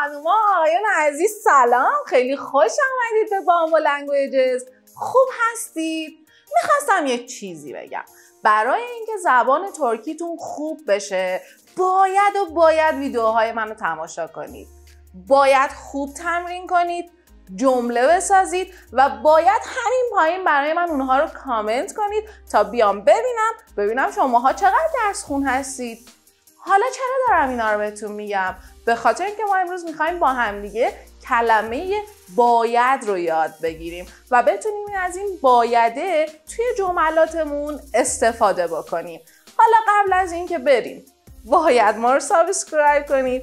خانوما آقایان عزیز سلام خیلی خوش آمدید به و لنگویجز خوب هستید میخواستم یه چیزی بگم برای اینکه زبان ترکیتون خوب بشه باید و باید ویدیوهای منو تماشا کنید باید خوب تمرین کنید جمله بسازید و باید همین پایین برای من اونها رو کامنت کنید تا بیام ببینم ببینم شماها چقدر درس خون هستید حالا چرا دارم اینا رو بهتون میگم به خاطر اینکه ما امروز میخوایم با همدیگه کلمه باید رو یاد بگیریم و بتونیم از این بایده توی جملاتمون استفاده بکنیم حالا قبل از اینکه بریم باید ما رو سابسکرایب کنید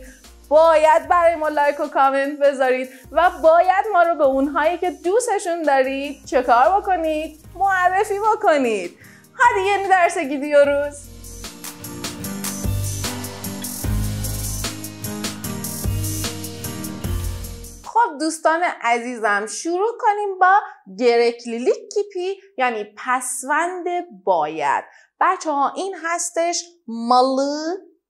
باید برای ما لایک و کامنت بذارید و باید ما رو به اونهایی که دوستشون دارید چکار بکنید معرفی بکنید ها دیگه درس گیدیو روز خب دوستان عزیزم شروع کنیم با گرکلیلیک کیپی یعنی پسوند باید بچه ها این هستش مل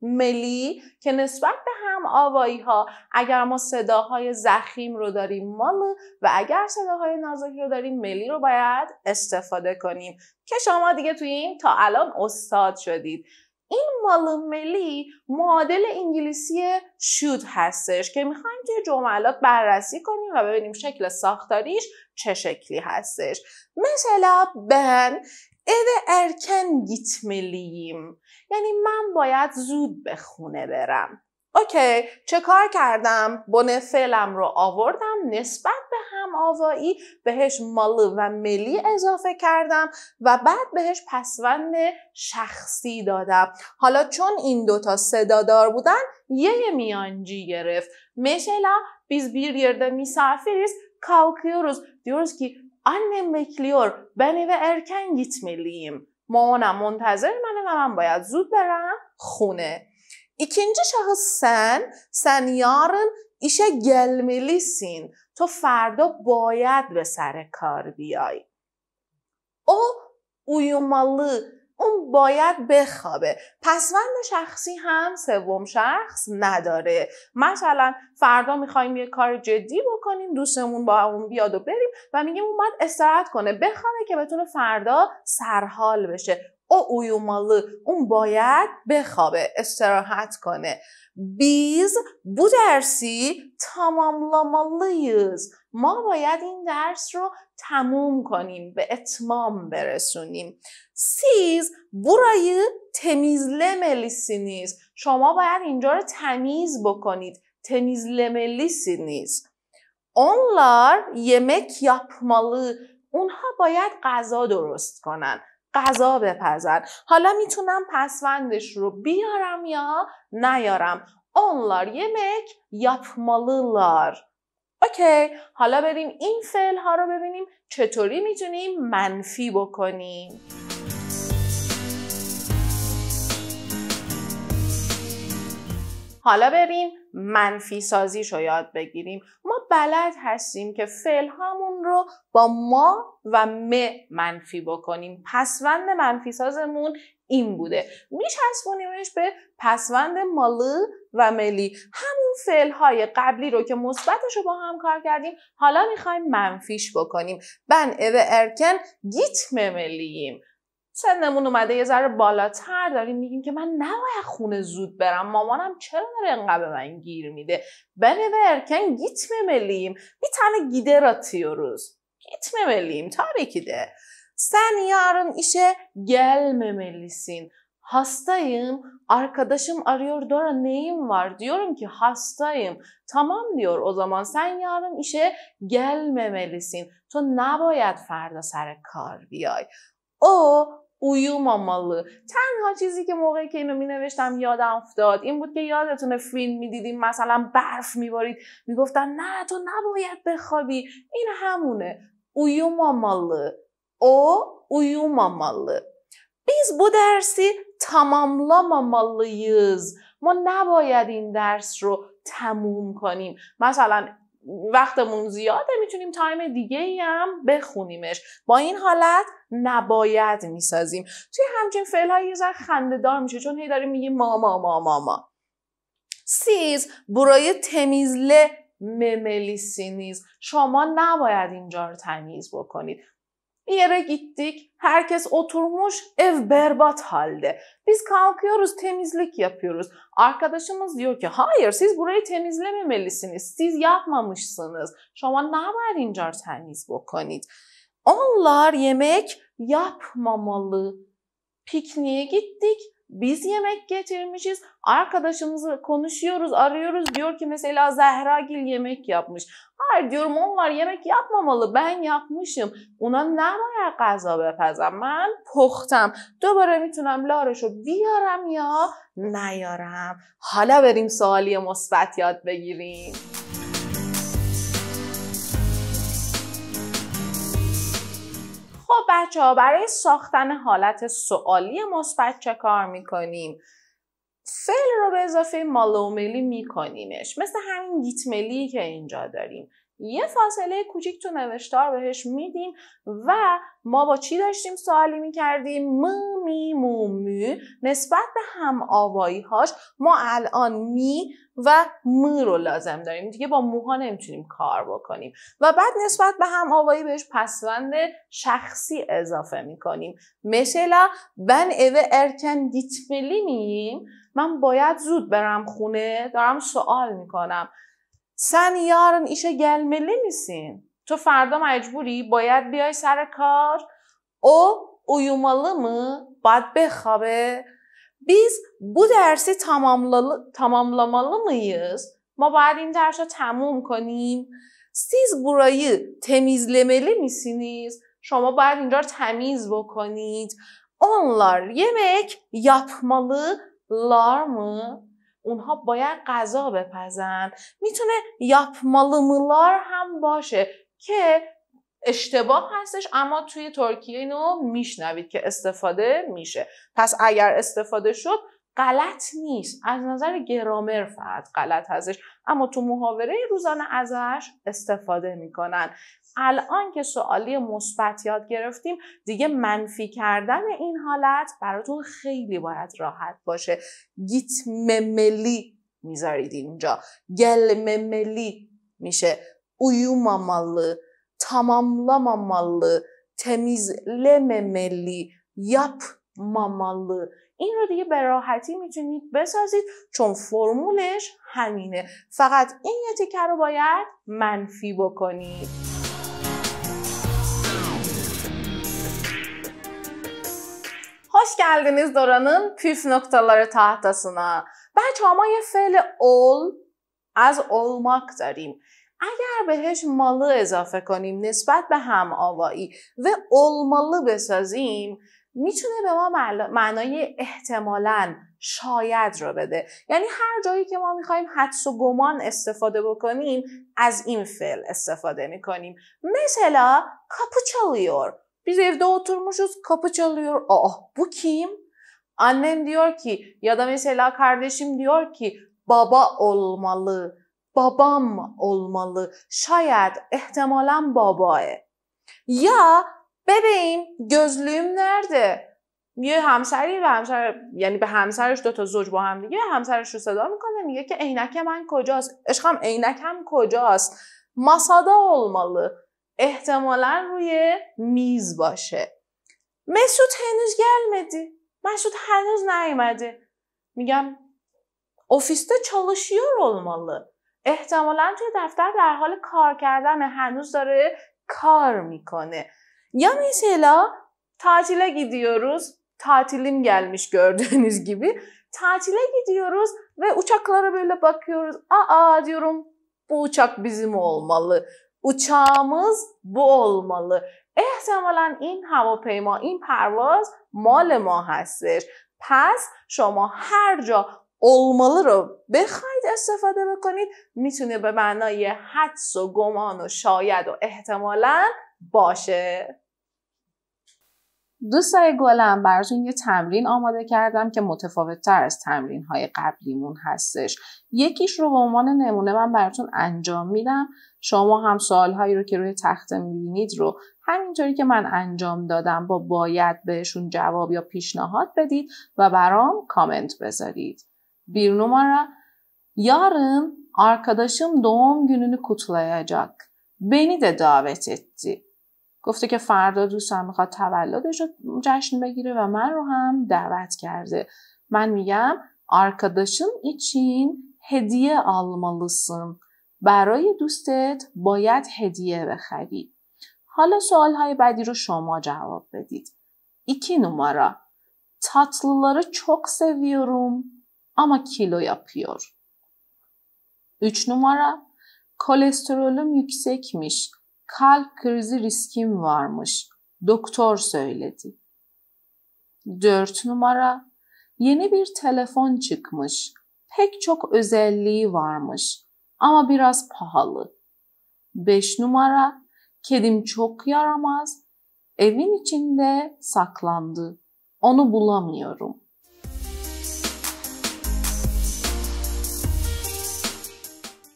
ملی که نسبت به هم آوایی ها اگر ما صداهای زخیم رو داریم مال و اگر صداهای نازکی رو داریم ملی رو باید استفاده کنیم که شما دیگه توی این تا الان استاد شدید این مالوم ملی معادل انگلیسی شود هستش که میخوایم توی جملات بررسی کنیم و ببینیم شکل ساختاریش چه شکلی هستش مثلا بن اوه ارکن گیت یعنی من باید زود به خونه برم اوکی چه کار کردم بنه فعلم رو آوردم نسبت به هم آوایی بهش مال و ملی اضافه کردم و بعد بهش پسوند شخصی دادم حالا چون این دوتا صدادار بودن یه میانجی گرفت مثلا biz bir yerde misafiriz kalkıyoruz که ki مکلیور bekliyor و ارکن گیت gitmeliyim منتظر منه و من باید زود برم خونه İkinci şahıs سن sen ایشه işe gelmelisin. تو فردا باید به سر کار بیای. او اویومالی اون باید بخوابه پسوند شخصی هم سوم شخص نداره مثلا فردا میخوایم یه کار جدی بکنیم دوستمون با اون بیاد و بریم و میگیم اون باید استراحت کنه بخوابه که بتونه فردا سرحال بشه او اون باید بخوابه استراحت کنه بو درسی، تمام لامالیز ما باید این درس رو تموم کنیم به اتمام برسونیم سیز، لملیسی نیست شما باید اینجا رو تمیز بکنید نیست. اونلار یمک یاپمالی اونها باید غذا درست کنن غذا بپزن حالا میتونم پسوندش رو بیارم یا نیارم onlar yemek yapmalılar اوکی حالا بریم این فعل ها رو ببینیم چطوری میتونیم منفی بکنیم حالا بریم منفی سازیش رو یاد بگیریم ما بلد هستیم که فعل هامون رو با ما و م منفی بکنیم پسوند منفی سازمون این بوده میچسبونیمش به پسوند مالی و ملی همون فعل های قبلی رو که مثبتش رو با هم کار کردیم حالا میخوایم منفیش بکنیم بن اوه ارکن گیت مملیم سنمون اومده یه ذره بالاتر داریم میگیم که من نباید خونه زود برم مامانم چرا داره انقدر به من گیر میده بنه ورکن گیت مملیم بی تنه گیده را تیوروز گیت مملیم tabii de. Sen yarın işe gelmemelisin. Hastayım. Arkadaşım arıyor Dora neyim var? Diyorum ki hastayım. Tamam diyor o zaman sen yarın işe gelmemelisin. تو نباید فردا سر کار بیای. او uyumamalı تنها چیزی که موقعی که اینو می نوشتم یادم افتاد این بود که یادتونه فیلم می دیدیم مثلا برف می بارید می گفتن نه تو نباید بخوابی این همونه او o بیز biz درسی تماملا tamamlamamalıyız ما نباید این درس رو تموم کنیم مثلا وقتمون زیاده میتونیم تایم دیگه ای هم بخونیمش با این حالت نباید میسازیم توی همچین فعل های یه ذره خندهدار میشه چون هی داریم میگیم ما ما ما سیز برای تمیزله مملیسی نیز شما نباید اینجا رو تمیز بکنید Bir yere gittik, herkes oturmuş, ev berbat halde. Biz kalkıyoruz, temizlik yapıyoruz. Arkadaşımız diyor ki, hayır siz burayı temizlememelisiniz, siz yapmamışsınız. Şovan naber incar bu bokanit. Onlar yemek yapmamalı. Pikniğe gittik, Biz yemek getirmişiz. Arkadaşımızı konuşuyoruz, arıyoruz. Diyor ki mesela Zehra Gil yemek yapmış. Hayır diyorum onlar yemek yapmamalı. Ben yapmışım. Ona اونا نباید غذا بپزم. من پختم. دوباره میتونم لارشو ya. Ne yaram. Hala verim سوالی مثبت yad begirin. بچه ها برای ساختن حالت سوالی مثبت چه کار میکنیم فعل رو به اضافه مالوملی میکنیمش مثل همین گیتملی که اینجا داریم یه فاصله کوچیک تو نوشتار بهش میدیم و ما با چی داشتیم سوالی میکردیم م می مو می نسبت به هم آوایی هاش ما الان می و م رو لازم داریم دیگه با موها نمیتونیم کار بکنیم و بعد نسبت به هم آوایی بهش پسوند شخصی اضافه میکنیم مثلا بن اوه ارکن دیتملی میم من باید زود برم خونه دارم سوال میکنم sen yarın işe gelmeli misin? تو فردا مجبوری باید بیای سر کار او uyumalı mı? Bad بخوابه biz bu dersi tamamlalı, tamamlamalı mıyız? Ma باید این درس رو تموم کنیم. Siz burayı temizlemeli misiniz? Şoma باید اینجا رو temiz بکنید. Onlar yemek yapmalılar mı? اونها باید غذا بپزن میتونه ملار هم باشه که اشتباه هستش اما توی ترکیه اینو میشنوید که استفاده میشه پس اگر استفاده شد غلط نیست از نظر گرامر فقط غلط هستش اما تو محاوره روزانه ازش استفاده میکنن الان که سوالی مثبت یاد گرفتیم دیگه منفی کردن این حالت براتون خیلی باید راحت باشه مملی میذارید اینجا گل مملی میشه uyumamalı, مملی یاپ yapmamalı این رو دیگه به راحتی میتونید بسازید چون فرمولش همینه فقط این یه تیکه رو باید منفی بکنید geldiniz Dora'nın püf noktaları tahtasına. Ben çamaya فعل اول از olmak داریم. اگر بهش مالی اضافه کنیم نسبت به هم آوایی و اولمالو بسازیم میتونه به ما معنای احتمالا شاید رو بده یعنی هر جایی که ما میخوایم حدس و گمان استفاده بکنیم از این فعل استفاده میکنیم مثلا کاپوچالیور Biz evde oturmuşuz kapı çalıyor. Aa bu kim? Annem diyor ki ya da mesela kardeşim diyor ki baba olmalı, babam olmalı, şayet ihtimalen babaya. Ya bebeğim gözlüğüm nerede? یه همسری و همسر یعنی به همسرش دو تا زوج با هم دیگه همسرش رو صدا میکنه میگه که عینک من کجاست عشقم عینکم کجاست masada olmalı. احتمالا روی میز باشه مسعود هنوز gelmedi. Mesut henüz نیومده. میگم ofiste çalışıyor olmalı. احتمالا توی دفتر در حال کار کردن هنوز داره کار میکنه. یا mesela tatile gidiyoruz. Tatilim gelmiş gördüğünüz gibi. Tatile gidiyoruz ve uçaklara böyle bakıyoruz. Aa diyorum bu uçak bizim olmalı. uçağımız bu olmalı احتمالا این هواپیما این پرواز مال ما هستش پس شما هر جا olmalı رو بخواید استفاده بکنید میتونه به معنای حدس و گمان و شاید و احتمالا باشه دوستای گلم براتون یه تمرین آماده کردم که متفاوت تر از تمرین های قبلیمون هستش یکیش رو به عنوان نمونه من براتون انجام میدم شما هم سوال هایی رو که روی تخته میبینید رو همینطوری که من انجام دادم با باید بهشون جواب یا پیشنهاد بدید و برام کامنت بذارید. بیر نمارا یارم arkadaşım دوم gününü kutlayacak. Beni de davet etti. گفته که فردا دوستم میخواد تولدش رو جشن بگیره و من رو هم دعوت کرده من میگم arkadaşın ایچین هدیه almalısın برای دوستت باید هدیه بخری حالا سوال های بعدی رو شما جواب بدید ایکی نمارا tatlıları çok seviyorum ama kilo yapıyor. 3 numara kolesterolüm yüksekmiş kalp krizi riskim varmış. Doktor söyledi. 4 numara Yeni bir telefon çıkmış. Pek çok özelliği varmış ama biraz pahalı. 5 numara Kedim çok yaramaz. Evin içinde saklandı. Onu bulamıyorum.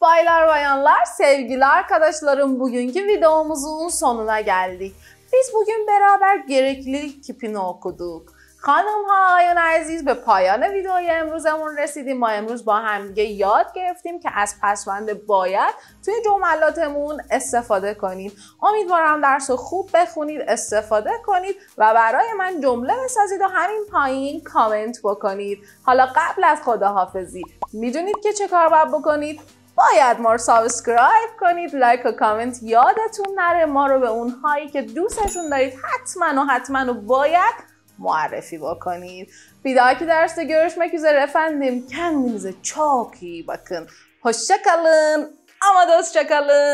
Baylar bayanlar, sevgili arkadaşlarım bugünkü videomuzun sonuna geldik. Biz bugün beraber gereklilik kipini okuduk. خانم ها عزیز به پایان ویدئوی امروزمون رسیدیم ما امروز با همدیگه یاد گرفتیم که از پسوند باید توی جملاتمون استفاده کنیم امیدوارم درس خوب بخونید استفاده کنید و برای من جمله بسازید و همین پایین کامنت بکنید حالا قبل از خداحافظی میدونید که چه کار باید بکنید باید ما رو سابسکرایب کنید لایک و کامنت یادتون نره ما رو به اونهایی که دوستشون دارید حتما و حتما و باید معرفی بکنید که درس گوش üzere efendim. Kendinize çok iyi bakın. Hoşça kalın اما dostça kalın.